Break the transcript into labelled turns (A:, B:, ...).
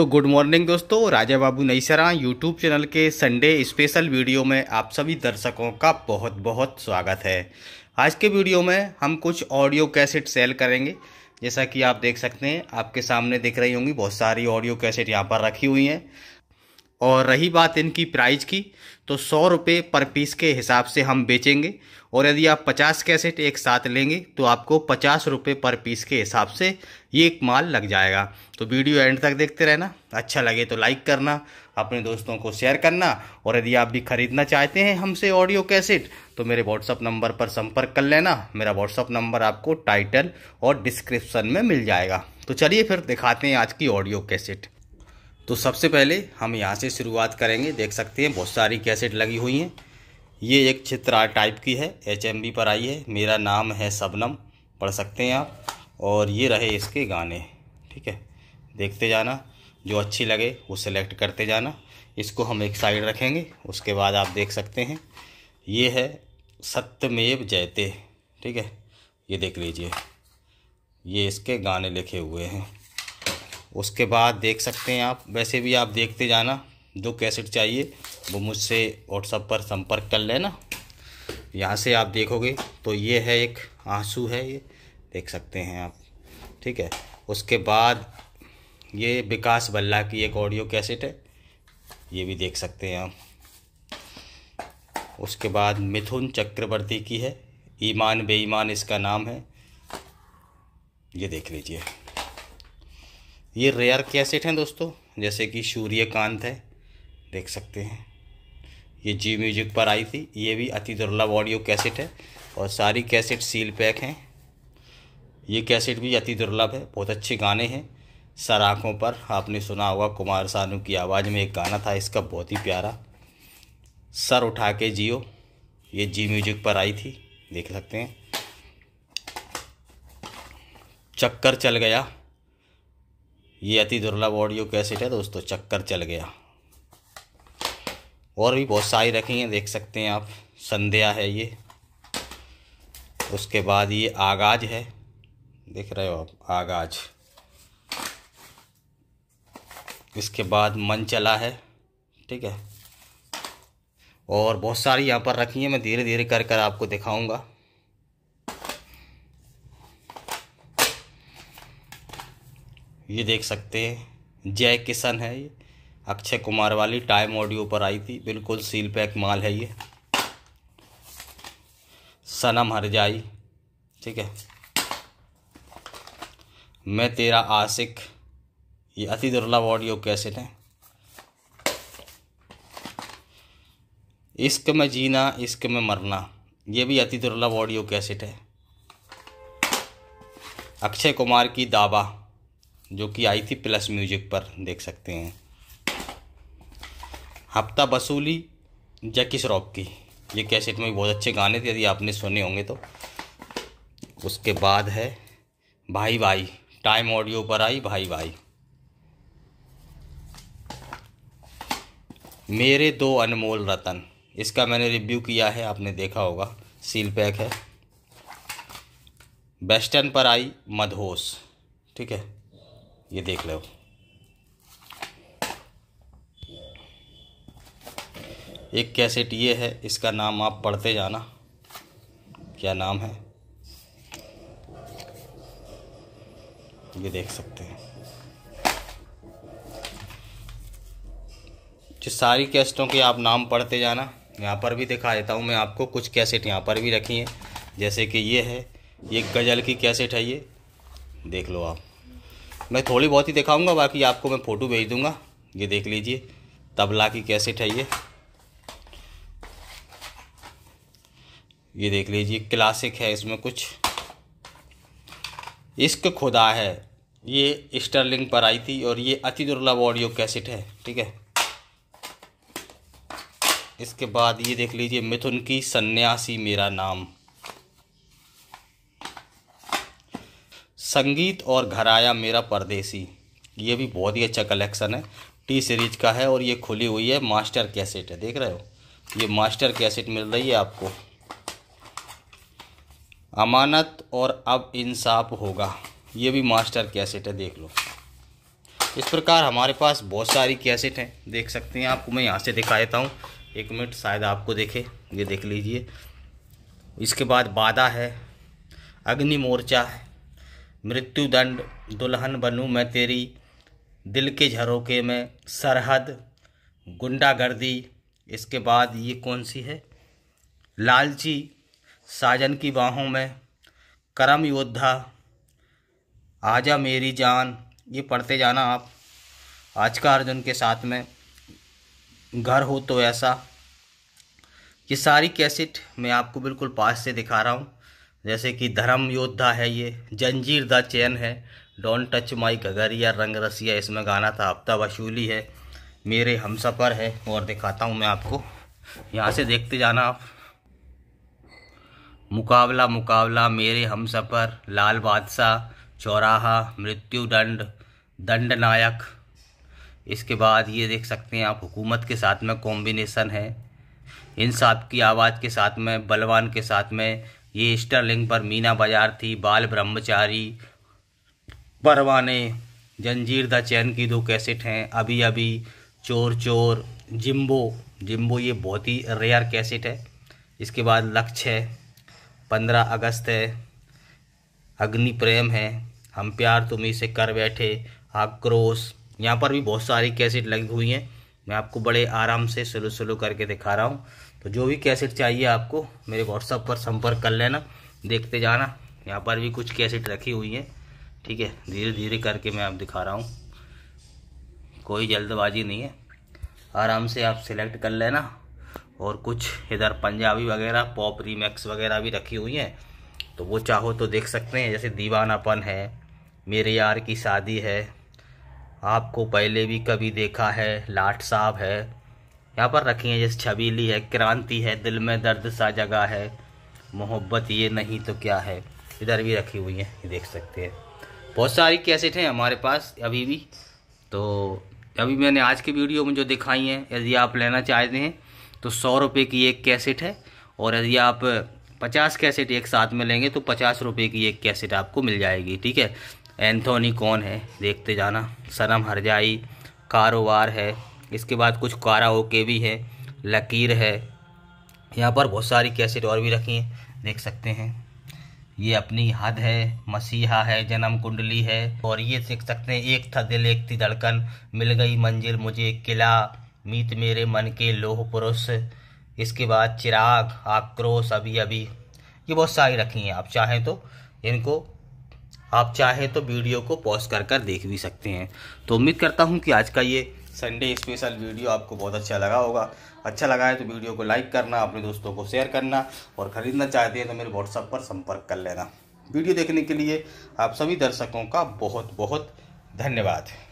A: तो good morning दोस्तों राजा बाबू नईसरा यूट्यूब चैनल के संडे स्पेशल वीडियो में आप सभी दर्शकों का बहुत बहुत स्वागत है आज के वीडियो में हम कुछ ऑडियो कैसेट सेल करेंगे जैसा कि आप देख सकते हैं आपके सामने दिख रही होंगी बहुत सारी ऑडियो कैसेट यहाँ पर रखी हुई हैं और रही बात इनकी प्राइस की तो सौ रुपये पर पीस के हिसाब से हम बेचेंगे और यदि आप पचास कैसेट एक साथ लेंगे तो आपको पचास रुपये पर पीस के हिसाब से ये एक माल लग जाएगा तो वीडियो एंड तक देखते रहना अच्छा लगे तो लाइक करना अपने दोस्तों को शेयर करना और यदि आप भी खरीदना चाहते हैं हमसे ऑडियो कैसेट तो मेरे व्हाट्सअप नंबर पर संपर्क कर लेना मेरा व्हाट्सअप नंबर आपको टाइटल और डिस्क्रिप्सन में मिल जाएगा तो चलिए फिर दिखाते हैं आज की ऑडियो कैसेट तो सबसे पहले हम यहाँ से शुरुआत करेंगे देख सकते हैं बहुत सारी कैसेट लगी हुई हैं ये एक चित्र टाइप की है एच पर आई है मेरा नाम है सबनम पढ़ सकते हैं आप और ये रहे इसके गाने ठीक है देखते जाना जो अच्छी लगे वो सिलेक्ट करते जाना इसको हम एक साइड रखेंगे उसके बाद आप देख सकते हैं ये है सत्यमेव जयते ठीक है ये देख लीजिए ये इसके गाने लिखे हुए हैं उसके बाद देख सकते हैं आप वैसे भी आप देखते जाना जो कैसेट चाहिए वो मुझसे व्हाट्सअप पर संपर्क कर लेना यहाँ से आप देखोगे तो ये है एक आंसू है ये देख सकते हैं आप ठीक है उसके बाद ये विकास बल्ला की एक ऑडियो कैसेट है ये भी देख सकते हैं आप उसके बाद मिथुन चक्रवर्ती की है ईमान बेईमान इसका नाम है ये देख लीजिए ये रेयर कैसेट हैं दोस्तों जैसे कि सूर्यकांत है देख सकते हैं ये जी म्यूजिक पर आई थी ये भी अति दुर्लभ ऑडियो कैसेट है और सारी कैसेट सील पैक हैं ये कैसेट भी अति दुर्लभ है बहुत अच्छे गाने हैं सर आँखों पर आपने सुना होगा कुमार सानू की आवाज़ में एक गाना था इसका बहुत ही प्यारा सर उठा के जियो ये जी म्यूजिक पर आई थी देख सकते हैं चक्कर चल गया ये अति दुर्लभ ऑडियो कैसेट है दोस्तों चक्कर चल गया और भी बहुत सारी रखी हैं देख सकते हैं आप संध्या है ये उसके बाद ये आगाज है देख रहे हो आप आगाज इसके बाद मन चला है ठीक है और बहुत सारी यहाँ पर रखी हैं मैं धीरे धीरे कर कर आपको दिखाऊंगा ये देख सकते हैं जय किशन है ये अक्षय कुमार वाली टाइम ऑडियो पर आई थी बिल्कुल सील पैक माल है ये सनम हरजाई ठीक है मैं तेरा आशिक ये अति दुर्लभ ऑडियो कैसेट है इश्क में जीना इश्क में मरना ये भी अति दुर्लभ ऑडियो कैसेट है अक्षय कुमार की दावा जो कि आई थी प्लस म्यूजिक पर देख सकते हैं हफ्ता वसूली जैकी श्रॉफ की ये कैसेट में बहुत अच्छे गाने थे यदि आपने सुने होंगे तो उसके बाद है भाई भाई टाइम ऑडियो पर आई भाई भाई मेरे दो अनमोल रतन इसका मैंने रिव्यू किया है आपने देखा होगा सील पैक है वेस्टर्न पर आई मधोस ठीक है ये देख लो एक कैसेट ये है इसका नाम आप पढ़ते जाना क्या नाम है ये देख सकते हैं जो सारी कैसेटों के आप नाम पढ़ते जाना यहाँ पर भी दिखा देता हूँ मैं आपको कुछ कैसेट यहाँ पर भी रखी हैं जैसे कि ये है ये गज़ल की कैसेट है ये देख लो आप मैं थोड़ी बहुत ही दिखाऊंगा बाकी आपको मैं फ़ोटो भेज दूंगा ये देख लीजिए तबला की कैसेट है ये ये देख लीजिए क्लासिक है इसमें कुछ इश्क खुदा है ये स्टर्लिंग पर आई थी और ये अति दुर्लभ ऑडियो कैसेट है ठीक है इसके बाद ये देख लीजिए मिथुन की सन्यासी मेरा नाम संगीत और घराया मेरा परदेसी ये भी बहुत ही अच्छा कलेक्शन है टी सीरीज का है और ये खुली हुई है मास्टर कैसेट है देख रहे हो ये मास्टर कैसेट मिल रही है आपको अमानत और अब इंसाफ होगा ये भी मास्टर कैसेट है देख लो इस प्रकार हमारे पास बहुत सारी कैसेट हैं देख सकते हैं आपको मैं यहाँ से दिखा देता हूँ एक मिनट शायद आपको देखे ये देख लीजिए इसके बाद बाधा है अग्नि मोर्चा है मृत्युदंड दुल्हन बनू मैं तेरी दिल के झरोके में सरहद गुंडागर्दी इसके बाद ये कौन सी है लालची साजन की बाहों में करम योद्धा आजा मेरी जान ये पढ़ते जाना आप आज का अर्जुन के साथ में घर हो तो ऐसा ये सारी कैसेट मैं आपको बिल्कुल पास से दिखा रहा हूँ जैसे कि धर्म योद्धा है ये जंजीर द चैन है डोंट टच माई गगरिया रंग रसिया इसमें गाना था हफ्ता वसूली है मेरे हम सफ़र है और दिखाता हूँ मैं आपको यहाँ से देखते जाना आप मुकाबला मुकाबला मेरे हम सफ़र लाल बादशाह चौराहा मृत्यु दंड दंड नायक इसके बाद ये देख सकते हैं आप हुकूमत के साथ में कॉम्बिनेसन है इन साहब की आवाज़ के साथ में बलवान के साथ में ये स्टरलिंग पर मीना बाजार थी बाल ब्रह्मचारी परवाने जंजीर द चैन की दो कैसेट हैं अभी अभी चोर चोर जिम्बो जिम्बो ये बहुत ही रेयर कैसेट है इसके बाद लक्ष्य है पंद्रह अगस्त है अग्नि प्रेम है हम प्यार तुम्हें से कर बैठे आक्रोश यहाँ पर भी बहुत सारी कैसेट लगी हुई हैं मैं आपको बड़े आराम से स्लो स्लो करके दिखा रहा हूँ तो जो भी कैसेट चाहिए आपको मेरे व्हाट्सअप पर संपर्क कर लेना देखते जाना यहाँ पर भी कुछ कैसेट रखी हुई है ठीक है धीरे धीरे करके मैं आप दिखा रहा हूँ कोई जल्दबाजी नहीं है आराम से आप सिलेक्ट कर लेना और कुछ इधर पंजाबी वगैरह पॉप रीमैक्स वगैरह भी रखी हुई हैं तो वो चाहो तो देख सकते हैं जैसे दीवानापन है मेरे यार की शादी है आपको पहले भी कभी देखा है लाट साहब है यहाँ पर रखी हैं जैसे छबीली है क्रांति है दिल में दर्द सा जगह है मोहब्बत ये नहीं तो क्या है इधर भी रखी हुई हैं ये देख सकते हैं बहुत सारी कैसेट हैं हमारे पास अभी भी तो अभी मैंने आज की वीडियो में जो दिखाई हैं यदि आप लेना चाहते हैं तो सौ रुपये की एक कैसेट है और यदि आप पचास कैसेट एक साथ में लेंगे तो पचास रुपये की एक कैसेट आपको मिल जाएगी ठीक है एंथोनी कौन है देखते जाना सनम हरजाई कारोबार है इसके बाद कुछ कारा ओके भी है लकीर है यहाँ पर बहुत सारी कैसेट और भी रखी हैं देख सकते हैं ये अपनी हद है मसीहा है जन्म कुंडली है और ये देख सकते हैं एक था दिल एक थी धड़कन मिल गई मंजिल मुझे किला मीत मेरे मन के लोह पुरुष इसके बाद चिराग आक्रोश अभी अभी ये बहुत सारी रखी हैं आप चाहें तो इनको आप चाहे तो वीडियो को पॉज कर कर देख भी सकते हैं तो उम्मीद करता हूँ कि आज का ये संडे स्पेशल वीडियो आपको बहुत अच्छा लगा होगा अच्छा लगा है तो वीडियो को लाइक करना अपने दोस्तों को शेयर करना और ख़रीदना चाहते हैं तो मेरे व्हाट्सअप पर संपर्क कर लेना वीडियो देखने के लिए आप सभी दर्शकों का बहुत बहुत धन्यवाद